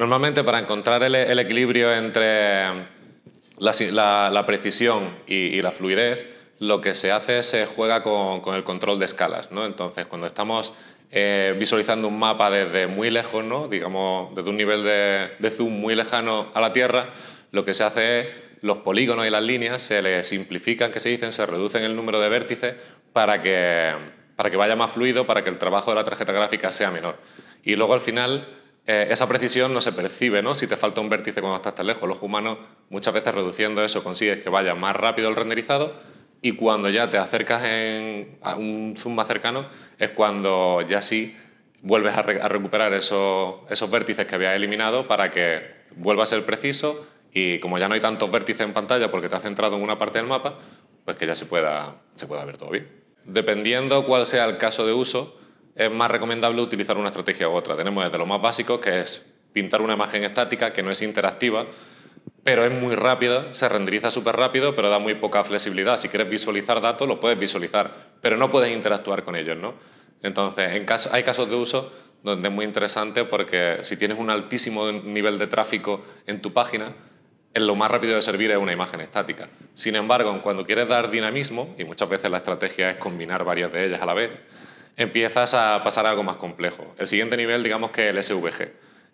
Normalmente para encontrar el, equilibrio entre la, precisión y, la fluidez, lo que se hace es se juega con, el control de escalas. Entonces, cuando estamos eh, visualizando un mapa desde muy lejos, digamos, desde un nivel de, zoom muy lejano a la Tierra, lo que se hace es los polígonos y las líneas se le simplifican, que se dicen, se reducen el número de vértices para que, para que vaya más fluido, para que el trabajo de la tarjeta gráfica sea menor. Y luego al final eh, esa precisión no se percibe, ¿no? Si te falta un vértice cuando estás tan lejos. Los humanos muchas veces reduciendo eso consigues que vaya más rápido el renderizado y cuando ya te acercas a un zoom más cercano es cuando ya sí vuelves a, recuperar esos, esos vértices que habías eliminado para que vuelva a ser preciso y como ya no hay tantos vértices en pantalla porque te has centrado en una parte del mapa, pues que ya se pueda, se pueda ver todo bien. Dependiendo cuál sea el caso de uso, es más recomendable utilizar una estrategia u otra. Tenemos desde lo más básico, que es pintar una imagen estática que no es interactiva, pero es muy rápida, se renderiza súper rápido, pero da muy poca flexibilidad. Si quieres visualizar datos, lo puedes visualizar, pero no puedes interactuar con ellos, Entonces, hay casos de uso donde es muy interesante porque si tienes un altísimo nivel de tráfico en tu página, lo más rápido de servir es una imagen estática. Sin embargo, cuando quieres dar dinamismo, y muchas veces la estrategia es combinar varias de ellas a la vez, empiezas a pasar algo más complejo. El siguiente nivel, digamos que el SVG,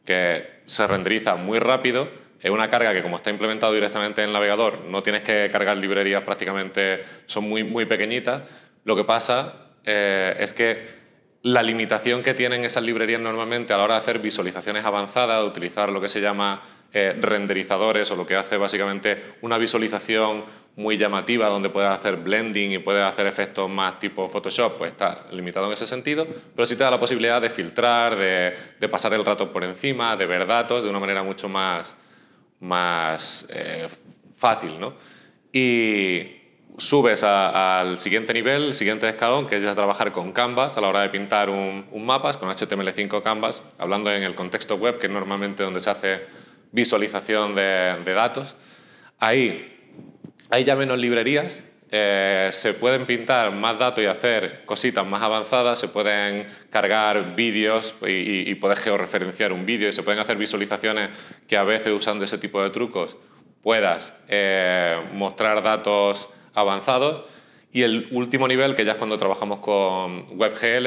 que se renderiza muy rápido, es una carga que como está implementado directamente en el navegador, no tienes que cargar librerías prácticamente, son muy, muy pequeñitas. Lo que pasa eh, es que la limitación que tienen esas librerías normalmente a la hora de hacer visualizaciones avanzadas, de utilizar lo que se llama eh, renderizadores o lo que hace básicamente una visualización muy llamativa donde puedes hacer blending y puedes hacer efectos más tipo Photoshop, pues está limitado en ese sentido, pero sí te da la posibilidad de filtrar, de, pasar el rato por encima, de ver datos de una manera mucho más, más eh, fácil, ¿no? Y subes al siguiente nivel, el siguiente escalón, que es ya trabajar con Canvas a la hora de pintar un, un mapas con HTML5 Canvas, hablando en el contexto web, que es normalmente donde se hace visualización de, de datos. Ahí hay ya menos librerías, eh, se pueden pintar más datos y hacer cositas más avanzadas, se pueden cargar vídeos y, poder georreferenciar un vídeo y se pueden hacer visualizaciones que a veces usando ese tipo de trucos puedas eh, mostrar datos avanzados. Y el último nivel, que ya es cuando trabajamos con WebGL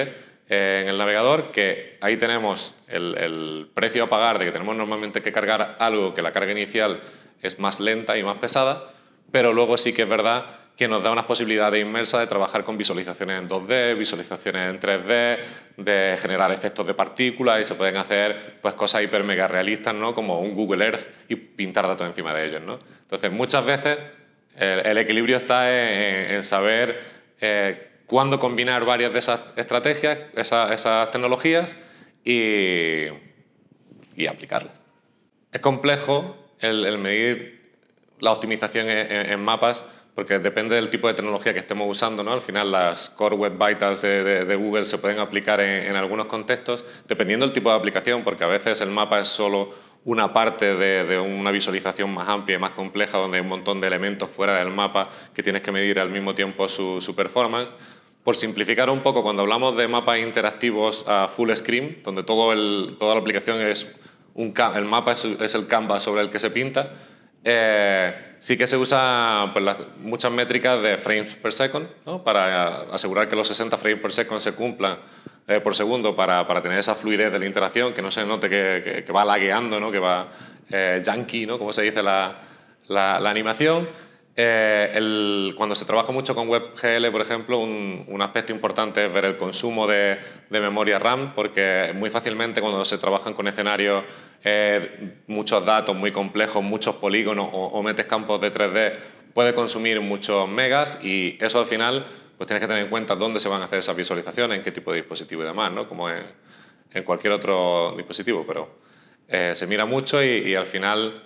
eh, en el navegador, que ahí tenemos el precio a pagar de que tenemos normalmente que cargar algo que la carga inicial es más lenta y más pesada pero luego sí que es verdad que nos da unas posibilidades inmensas de trabajar con visualizaciones en 2D, visualizaciones en 3D, de generar efectos de partículas y se pueden hacer pues, cosas hiper mega realistas, ¿no? como un Google Earth y pintar datos encima de ellos. ¿no? Entonces, muchas veces el, equilibrio está en, saber eh, cuándo combinar varias de esas estrategias, esas, tecnologías y, aplicarlas. Es complejo el medir la optimización en, mapas porque depende del tipo de tecnología que estemos usando, ¿no? Al final las Core Web Vitals de, Google se pueden aplicar en, algunos contextos, dependiendo del tipo de aplicación, porque a veces el mapa es solo una parte de, una visualización más amplia y más compleja, donde hay un montón de elementos fuera del mapa que tienes que medir al mismo tiempo su, performance. Por simplificar un poco, cuando hablamos de mapas interactivos a full screen, donde todo el, toda la aplicación es un, el mapa es, es el canvas sobre el que se pinta, eh, sí que se usa pues, muchas métricas de frames per second ¿no? para asegurar que los 60 frames per second se cumplan eh, por segundo para, para, tener esa fluidez de la interacción, que no se note que, va lagueando, ¿no? que va eh, junky, ¿no? como se dice la, la, la animación. Eh, el, cuando se trabaja mucho con WebGL, por ejemplo, un, aspecto importante es ver el consumo de, memoria RAM, porque muy fácilmente cuando se trabajan con escenarios, eh, muchos datos muy complejos, muchos polígonos o, metes campos de 3D, puede consumir muchos megas y eso al final pues tienes que tener en cuenta dónde se van a hacer esas visualizaciones, en qué tipo de dispositivo y demás, ¿no? como en, cualquier otro dispositivo, pero eh, se mira mucho y, y al final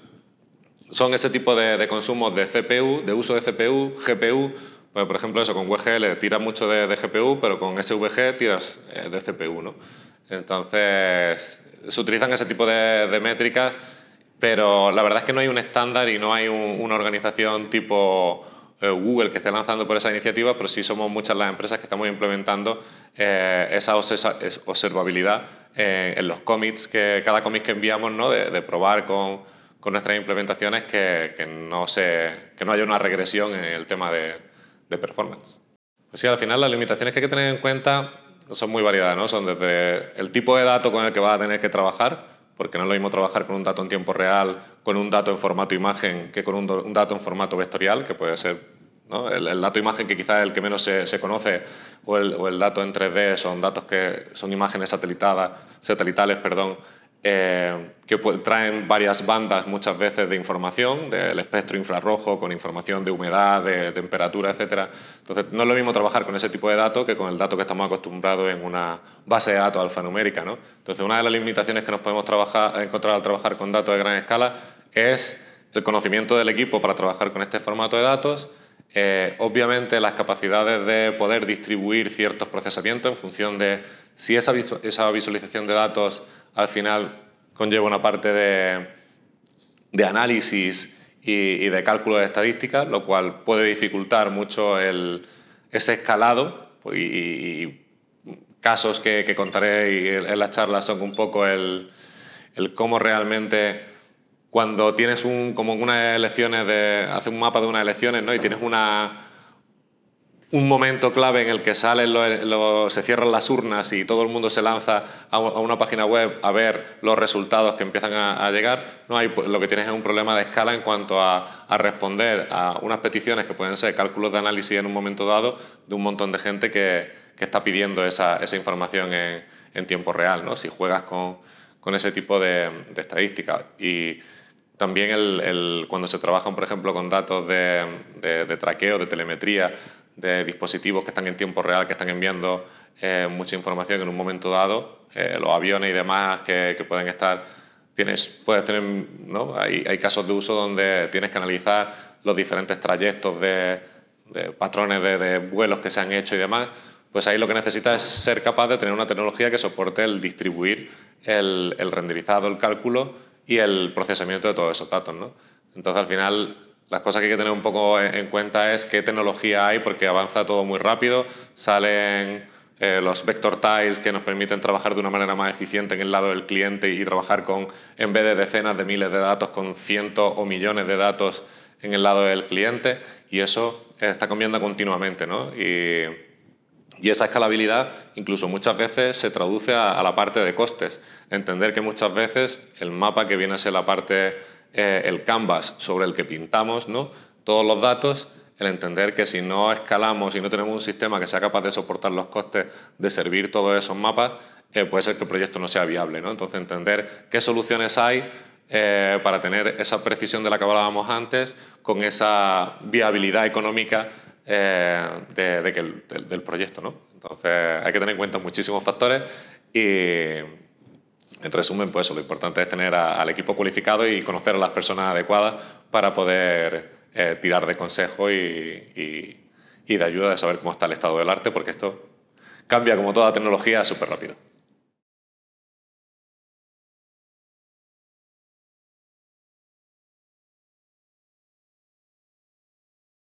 son ese tipo de, consumos de CPU, de uso de CPU, GPU. Pues, por ejemplo, eso con WGL tiras mucho de, GPU, pero con SVG tiras eh, de CPU. ¿no? Entonces, se utilizan ese tipo de, métricas, pero la verdad es que no hay un estándar y no hay una organización tipo eh, Google que esté lanzando por esa iniciativa, pero sí somos muchas las empresas que estamos implementando eh, esa, observabilidad en los commits, que, cada commit que enviamos, ¿no? de probar con con nuestras implementaciones que, que no, se, que no haya una regresión en el tema de, de, performance. Pues sí, al final las limitaciones que hay que tener en cuenta son muy variadas, ¿no? Son desde el tipo de dato con el que vas a tener que trabajar, porque no es lo mismo trabajar con un dato en tiempo real, con un dato en formato imagen, que con un, dato en formato vectorial, que puede ser ¿no? el, dato imagen que quizás es el que menos se, se conoce, o el, o el, dato en 3D, son datos que son imágenes satelitadas, satelitales, perdón, eh, que traen varias bandas muchas veces de información, del espectro infrarrojo con información de humedad, de temperatura, etc. Entonces, no es lo mismo trabajar con ese tipo de datos que con el dato que estamos acostumbrados en una base de datos alfanumérica. ¿no? Entonces, una de las limitaciones que nos podemos trabajar, encontrar al trabajar con datos de gran escala es el conocimiento del equipo para trabajar con este formato de datos, eh, obviamente las capacidades de poder distribuir ciertos procesamientos en función de si esa, visualización de datos al final conlleva una parte de, análisis y, de cálculo de estadísticas, lo cual puede dificultar mucho ese escalado pues, y, casos que, contaré en las charlas son un poco el, cómo realmente cuando tienes un, como unas elecciones de, un mapa de unas elecciones ¿no? y tienes una un momento clave en el que salen se cierran las urnas y todo el mundo se lanza a, una página web a ver los resultados que empiezan a, llegar, no hay, pues, lo que tienes es un problema de escala en cuanto a, responder a unas peticiones que pueden ser cálculos de análisis en un momento dado de un montón de gente que, está pidiendo esa, información en, tiempo real, ¿no? si juegas con, ese tipo de, estadísticas. Y también el, cuando se trabajan, por ejemplo, con datos de, de traqueo, de telemetría, de dispositivos que están en tiempo real, que están enviando eh, mucha información en un momento dado, eh, los aviones y demás que, pueden estar, tienes, puedes tener, ¿no? Hay, casos de uso donde tienes que analizar los diferentes trayectos de, patrones de, vuelos que se han hecho y demás, pues ahí lo que necesitas es ser capaz de tener una tecnología que soporte el distribuir el, el renderizado, el cálculo y el procesamiento de todos esos datos. ¿no? Entonces al final las cosas que hay que tener un poco en cuenta es qué tecnología hay, porque avanza todo muy rápido, salen eh, los vector tiles que nos permiten trabajar de una manera más eficiente en el lado del cliente y trabajar con, en vez de decenas de miles de datos, con cientos o millones de datos en el lado del cliente, y eso está cambiando continuamente, Y, esa escalabilidad incluso muchas veces se traduce a, a, la parte de costes. Entender que muchas veces el mapa que viene a ser la parte eh, el canvas sobre el que pintamos ¿no? todos los datos, el entender que si no escalamos y no tenemos un sistema que sea capaz de soportar los costes de servir todos esos mapas, eh, puede ser que el proyecto no sea viable. ¿no? Entonces, entender qué soluciones hay eh, para tener esa precisión de la que hablábamos antes, con esa viabilidad económica de, que del, del, proyecto. ¿no? Entonces, hay que tener en cuenta muchísimos factores y, en resumen, pues lo importante es tener al equipo cualificado y conocer a las personas adecuadas para poder eh, tirar de consejo y de ayuda de saber cómo está el estado del arte, porque esto cambia como toda tecnología súper rápido.